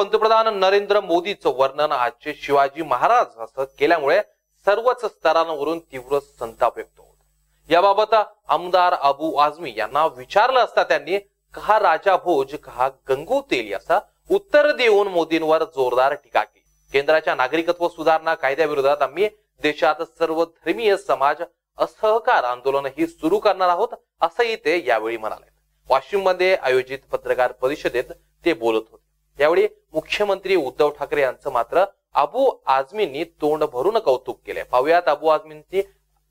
पंतप्रधान नरेंद्र मोदीचं वर्णन आजचे शिवाजी महाराज असं केल्यामुळे सर्वच स्तरांवरून तीव्र संताप व्यक्त होत याबाबत आमदार अबू आझमी यांना विचारलं असता त्यांनी कहा राजा भोज कहा गंगू तेली असा उत्तर देऊन मोदींवर जोरदार टीका केली केंद्राच्या नागरिकत्व सुधारणा कायद्याविरोधात आम्ही देशात सर्व धर्मीय समाज असहकार आंदोलनही सुरू करणार आहोत असंही ते यावेळी म्हणाले वाशिम मध्ये आयोजित पत्रकार परिषदेत ते बोलत होते यावेळी मुख्यमंत्री उद्धव ठाकरे यांचं मात्र अबू आजमींनी तोंड भरून कौतुक केले पाहुयात अबू आजमींची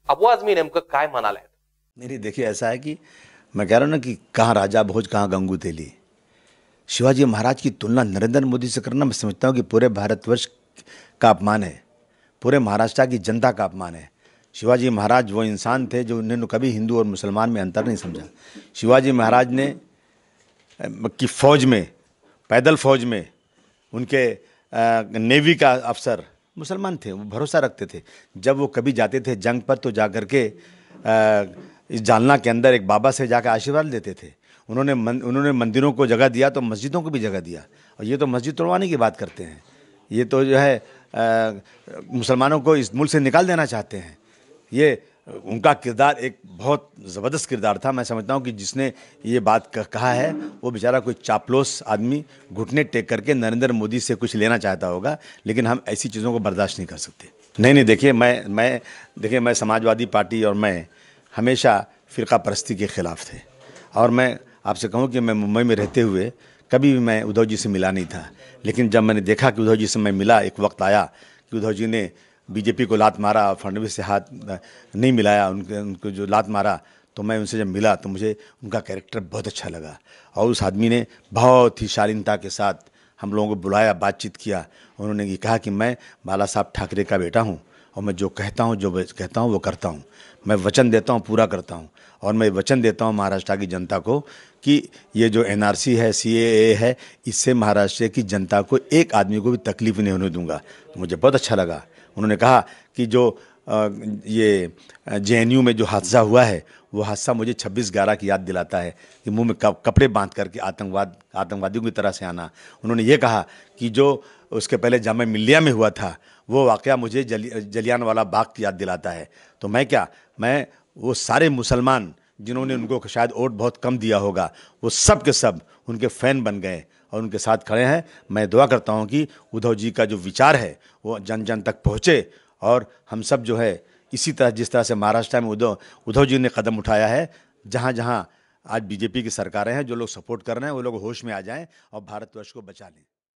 अबू आज़मी नेमकं काय म्हणाले मेरी देखिए ऐसा है कि मैं कह रहा हूँ ना कि कहाँ राजा भोज कहाँ गंगू तेली शिवाजी महाराज की तुलना नरेंद्र मोदी से करना मैं समझता हूँ कि पूरे भारतवर्ष का अपमान है पूरे महाराष्ट्र की जनता का अपमान है शिवाजी महाराज वो इंसान थे जो उन्होंने कभी हिंदू और मुसलमान में अंतर नहीं समझा शिवाजी महाराज ने की फौज में पैदल फौज में उनके नेवी का अफसर मुसलमान थे वो भरोसा रखते थे जब वो कभी जाते थे जंग पर तो जा करके इस जालना के अंदर एक बाबा से जाकर आशीर्वाद लेते थे उन्होंने मन, उन्होंने मंदिरों को जगह दिया तो मस्जिदों को भी जगह दिया और ये तो मस्जिद तोड़वाने की बात करते हैं ये तो जो है मुसलमानों को इस मुल्क से निकाल देना चाहते हैं ये उनका किरदार एक बहुत ज़बरदस्त किरदार था मैं समझता हूँ कि जिसने ये बात कहा है वो बेचारा कोई चापलोस आदमी घुटने टेक करके नरेंद्र मोदी से कुछ लेना चाहता होगा लेकिन हम ऐसी चीज़ों को बर्दाश्त नहीं कर सकते नहीं नहीं देखिए मैं मैं देखिए मैं समाजवादी पार्टी और मैं हमेशा फ़िरका परस्ती के ख़िलाफ़ थे और मैं आपसे कहूँ कि मैं मुंबई में रहते हुए कभी भी मैं उद्धव जी से मिला नहीं था लेकिन जब मैंने देखा कि उद्धव जी से मैं मिला एक वक्त आया कि उद्धव जी ने बीजेपी को लात मारा फडनवीस से हाथ नहीं मिलाया उनके उनको जो लात मारा तो मैं उनसे जब मिला तो मुझे उनका कैरेक्टर बहुत अच्छा लगा और उस आदमी ने बहुत ही शालीनता के साथ हम लोगों को बुलाया बातचीत किया उन्होंने ये कहा कि मैं बाला साहब ठाकरे का बेटा हूँ और मैं जो कहता हूँ जो कहता हूँ वो करता हूँ मैं वचन देता हूँ पूरा करता हूँ और मैं वचन देता हूँ महाराष्ट्र की जनता को कि ये जो एन है सी है इससे महाराष्ट्र की जनता को एक आदमी को भी तकलीफ नहीं होने दूंगा मुझे बहुत अच्छा लगा उन्होंने कहा कि जो ये जे में जो हादसा हुआ है वो हादसा मुझे 26 ग्यारह की याद दिलाता है कि मुंह में कपड़े बांध करके आतंकवाद आतंकवादियों की तरह से आना उन्होंने ये कहा कि जो उसके पहले जाम मिलिया में हुआ था वो वाक़ मुझे जलियान वाला बाग की याद दिलाता है तो मैं क्या मैं वो सारे मुसलमान जिन्होंने उनको शायद वोट बहुत कम दिया होगा वो सब के सब उनके फ़ैन बन गए और उनके साथ खड़े हैं मैं दुआ करता हूँ कि उद्धव जी का जो विचार है वो जन जन तक पहुँचे और हम सब जो है इसी तरह जिस तरह से महाराष्ट्र में उद्धव उद्धव जी ने कदम उठाया है जहाँ जहाँ आज बीजेपी की सरकारें हैं जो लोग सपोर्ट कर रहे हैं वो लोग होश में आ जाएं और भारतवर्ष को बचा लें